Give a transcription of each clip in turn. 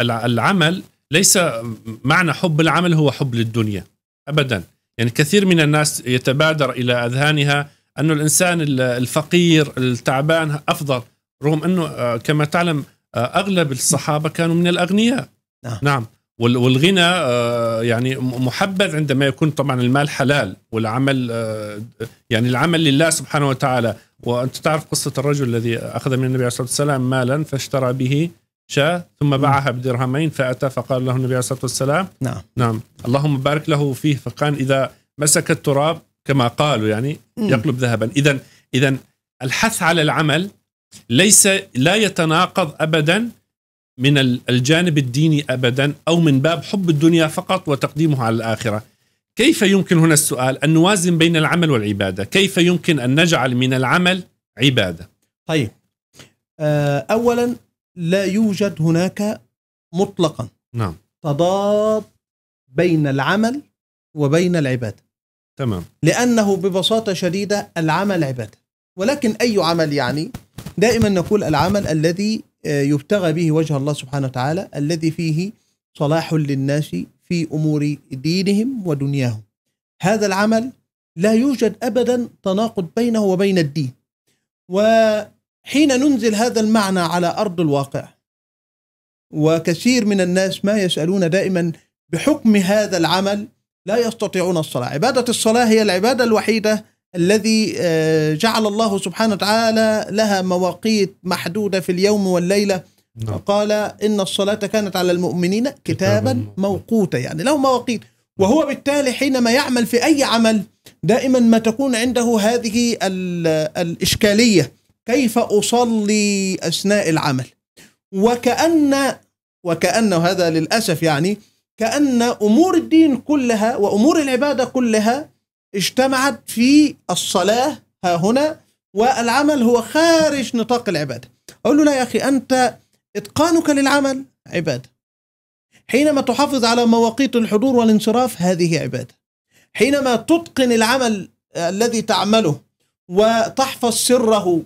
العمل ليس معنى حب العمل هو حب للدنيا ابدا يعني كثير من الناس يتبادر الى اذهانها انه الانسان الفقير التعبان افضل رغم انه آه، كما تعلم آه، اغلب الصحابه كانوا من الاغنياء نعم, نعم. والغنى آه، يعني محبذ عندما يكون طبعا المال حلال والعمل يعني العمل لله سبحانه وتعالى وانت تعرف قصه الرجل الذي اخذ من النبي عليه الصلاه والسلام مالا فاشترى به شاة ثم باعها بدرهمين فأتى فقال له النبي عليه الصلاة والسلام نعم نعم اللهم بارك له فيه فكان إذا مسك التراب كما قالوا يعني يقلب ذهبا إذا إذا الحث على العمل ليس لا يتناقض أبدا من الجانب الديني أبدا أو من باب حب الدنيا فقط وتقديمه على الآخرة كيف يمكن هنا السؤال أن نوازن بين العمل والعبادة كيف يمكن أن نجعل من العمل عبادة طيب آه، أولا لا يوجد هناك مطلقا نعم تضاد بين العمل وبين العباده تمام لانه ببساطه شديده العمل عباده ولكن اي عمل يعني دائما نقول العمل الذي آه، يبتغى به وجه الله سبحانه وتعالى الذي فيه صلاح للناس في امور دينهم ودنياهم هذا العمل لا يوجد ابدا تناقض بينه وبين الدين و حين ننزل هذا المعنى على ارض الواقع وكثير من الناس ما يسالون دائما بحكم هذا العمل لا يستطيعون الصلاه، عباده الصلاه هي العباده الوحيده الذي آه، جعل الله سبحانه وتعالى لها مواقيت محدوده في اليوم والليله نعم. قال ان الصلاه كانت على المؤمنين كتابا موقوتا يعني له مواقيت وهو بالتالي حينما يعمل في اي عمل دائما ما تكون عنده هذه الاشكاليه كيف أصلي أثناء العمل وكأن وكأن هذا للأسف يعني كأن أمور الدين كلها وأمور العبادة كلها اجتمعت في الصلاة ها هنا والعمل هو خارج نطاق العبادة أقول له لا يا أخي أنت إتقانك للعمل عبادة حينما تحافظ على مواقيت الحضور والانصراف هذه عبادة حينما تتقن العمل الذي تعمله وتحفظ سره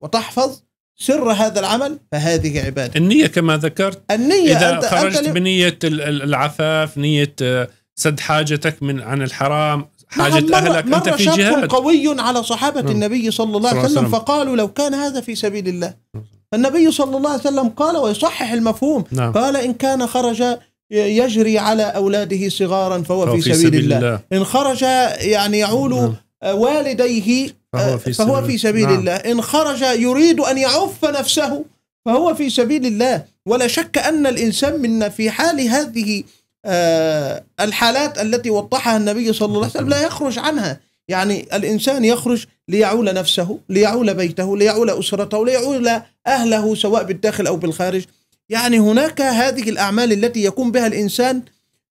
وتحفظ سر هذا العمل فهذه عبادة النية كما ذكرت النية إذا أنت خرجت أنت بنية العفاف نية آه، سد حاجتك من عن الحرام نعم، حاجة مرة أهلك مرة أنت في جهاد قوي على صحابة نعم. النبي صلى الله عليه وسلم فقالوا لو كان هذا في سبيل الله نعم. النبي صلى الله عليه وسلم قال ويصحح المفهوم نعم. قال إن كان خرج يجري على أولاده صغارا فهو في, في سبيل, سبيل الله. الله إن خرج يعني يعول نعم. والديه فهو أه، في, فهو في سبيل نعم. الله إن خرج يريد أن يعف نفسه فهو في سبيل الله ولا شك أن الإنسان منا في حال هذه أه، الحالات التي وضحها النبي صلى الله عليه وسلم لا يخرج عنها يعني الإنسان يخرج ليعول نفسه ليعول بيته ليعول أسرته ليعول أهله سواء بالداخل أو بالخارج يعني هناك هذه الأعمال التي يقوم بها الإنسان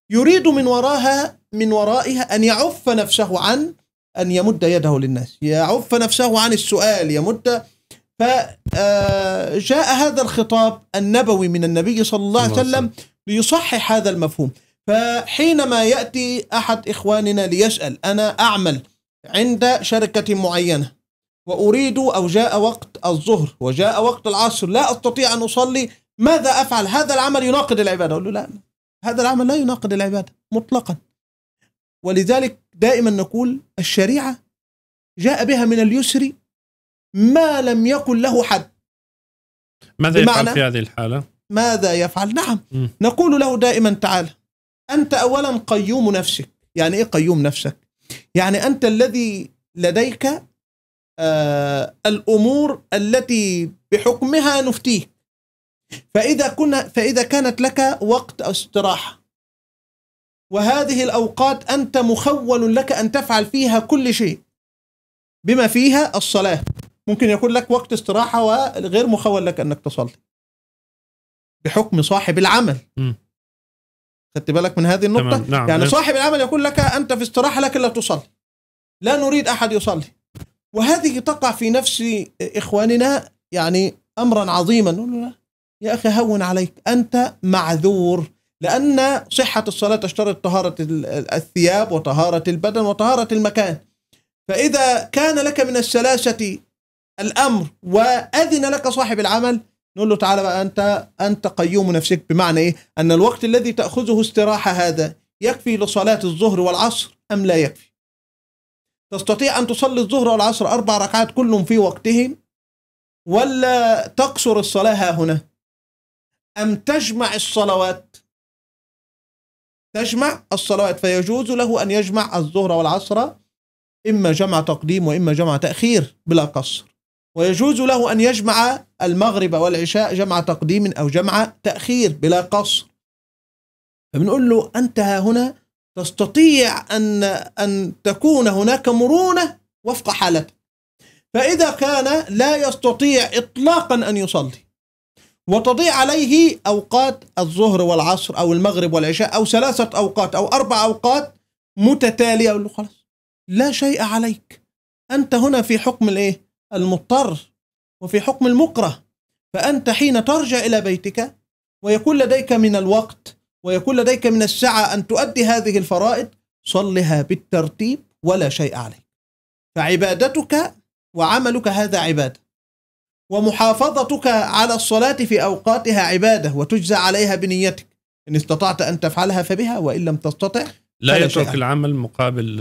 يريد من وراها من ورائها أن يعف نفسه عن أن يمد يده للناس يعف نفسه عن السؤال يمد فجاء آه، هذا الخطاب النبوي من النبي صلى الله عليه وسلم ليصحح هذا المفهوم فحينما يأتي أحد إخواننا ليسأل أنا أعمل عند شركة معينة وأريد أو جاء وقت الظهر وجاء وقت العصر لا أستطيع أن أصلي ماذا أفعل هذا العمل يناقض العبادة أقول له لا هذا العمل لا يناقض العبادة مطلقا ولذلك دائما نقول الشريعة جاء بها من اليسر ما لم يكن له حد ماذا يفعل في هذه الحالة؟ ماذا يفعل؟ نعم م. نقول له دائما تعالى أنت أولا قيوم نفسك يعني إيه قيوم نفسك؟ يعني أنت الذي لديك آه الأمور التي بحكمها نفتيك فإذا كنا فإذا كانت لك وقت استراحة وهذه الأوقات أنت مخول لك أن تفعل فيها كل شيء بما فيها الصلاة ممكن يكون لك وقت استراحة وغير مخول لك أنك تصلي بحكم صاحب العمل خدت بالك من هذه النقطة نعم. يعني نعم. صاحب العمل يقول لك أنت في استراحة لكن لا تصلي لا نريد أحد يصلي وهذه تقع في نفس إخواننا يعني أمرا عظيما يا أخي هون عليك أنت معذور لأن صحة الصلاة تشترط طهارة الثياب وطهارة البدن وطهارة المكان فإذا كان لك من السلاسة الأمر وأذن لك صاحب العمل نقول له تعالى بقى أنت أنت قيوم نفسك بمعنى إيه؟ أن الوقت الذي تأخذه استراحة هذا يكفي لصلاة الظهر والعصر أم لا يكفي؟ تستطيع أن تصلي الظهر والعصر أربع ركعات كل في وقتهم ولا تقصر الصلاة ها هنا أم تجمع الصلوات تجمع الصلوات فيجوز له أن يجمع الظهر والعصر إما جمع تقديم وإما جمع تأخير بلا قصر ويجوز له أن يجمع المغرب والعشاء جمع تقديم أو جمع تأخير بلا قصر فبنقول له أنت ها هنا تستطيع أن, أن تكون هناك مرونة وفق حالتك فإذا كان لا يستطيع إطلاقا أن يصلي وتضيع عليه أوقات الظهر والعصر أو المغرب والعشاء أو ثلاثة أوقات أو أربع أوقات متتالية أقول له خلاص لا شيء عليك أنت هنا في حكم الإيه؟ المضطر وفي حكم المكره فأنت حين ترجع إلى بيتك ويكون لديك من الوقت ويكون لديك من السعة أن تؤدي هذه الفرائض صلها بالترتيب ولا شيء عليك فعبادتك وعملك هذا عبادة ومحافظتك على الصلاة في أوقاتها عبادة وتجزى عليها بنيتك إن استطعت أن تفعلها فبها وإن لم تستطع لا يترك شيئا. العمل مقابل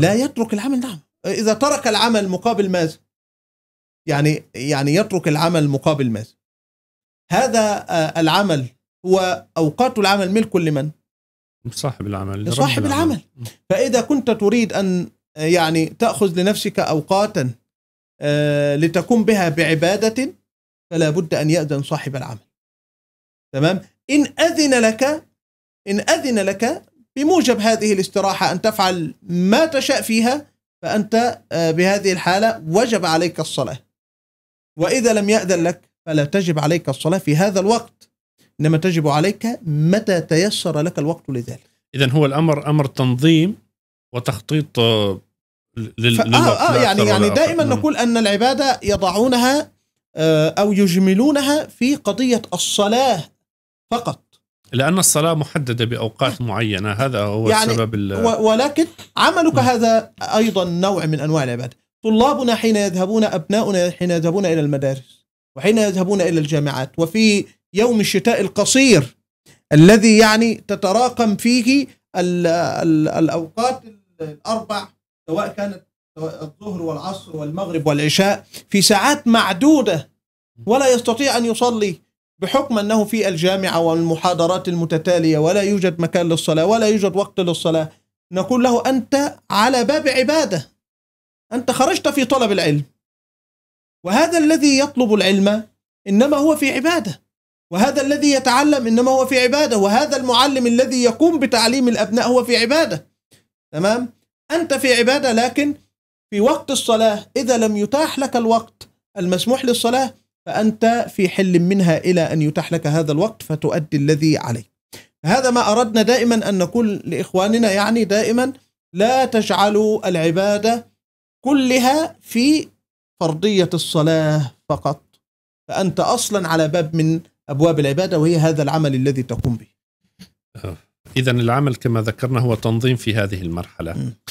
لا يترك العمل نعم إذا ترك العمل مقابل ماذا يعني يعني يترك العمل مقابل ماذا هذا آه، العمل هو أوقات العمل ملك لمن صاحب العمل صاحب العمل. العمل فإذا كنت تريد أن آه، يعني تأخذ لنفسك أوقاتا آه، لتقوم بها بعبادة فلا بد أن يأذن صاحب العمل تمام إن أذن لك إن أذن لك بموجب هذه الاستراحة أن تفعل ما تشاء فيها فأنت آه، بهذه الحالة وجب عليك الصلاة وإذا لم يأذن لك فلا تجب عليك الصلاة في هذا الوقت إنما تجب عليك متى تيسر لك الوقت لذلك إذا هو الأمر أمر تنظيم وتخطيط آه، لل... آه, آه يعني يعني دائما نقول ان العباده يضعونها آه او يجملونها في قضيه الصلاه فقط لان الصلاه محدده باوقات نعم. معينه هذا هو يعني السبب ولكن عملك هذا ايضا نوع من انواع العباده طلابنا حين يذهبون ابناؤنا حين يذهبون الى المدارس وحين يذهبون الى الجامعات وفي يوم الشتاء القصير الذي يعني تتراكم فيه الـ الـ الاوقات الاربع سواء كانت الظهر والعصر والمغرب والعشاء في ساعات معدودة ولا يستطيع أن يصلي بحكم أنه في الجامعة والمحاضرات المتتالية ولا يوجد مكان للصلاة ولا يوجد وقت للصلاة نقول له أنت على باب عبادة أنت خرجت في طلب العلم وهذا الذي يطلب العلم إنما هو في عبادة وهذا الذي يتعلم إنما هو في عبادة وهذا المعلم الذي يقوم بتعليم الأبناء هو في عبادة تمام أنت في عبادة لكن في وقت الصلاة إذا لم يتاح لك الوقت المسموح للصلاة فأنت في حل منها إلى أن يتاح لك هذا الوقت فتؤدي الذي عليك هذا ما أردنا دائما أن نقول لإخواننا يعني دائما لا تجعلوا العبادة كلها في فرضية الصلاة فقط فأنت أصلا على باب من أبواب العبادة وهي هذا العمل الذي تقوم به آه. إذا العمل كما ذكرنا هو تنظيم في هذه المرحلة م.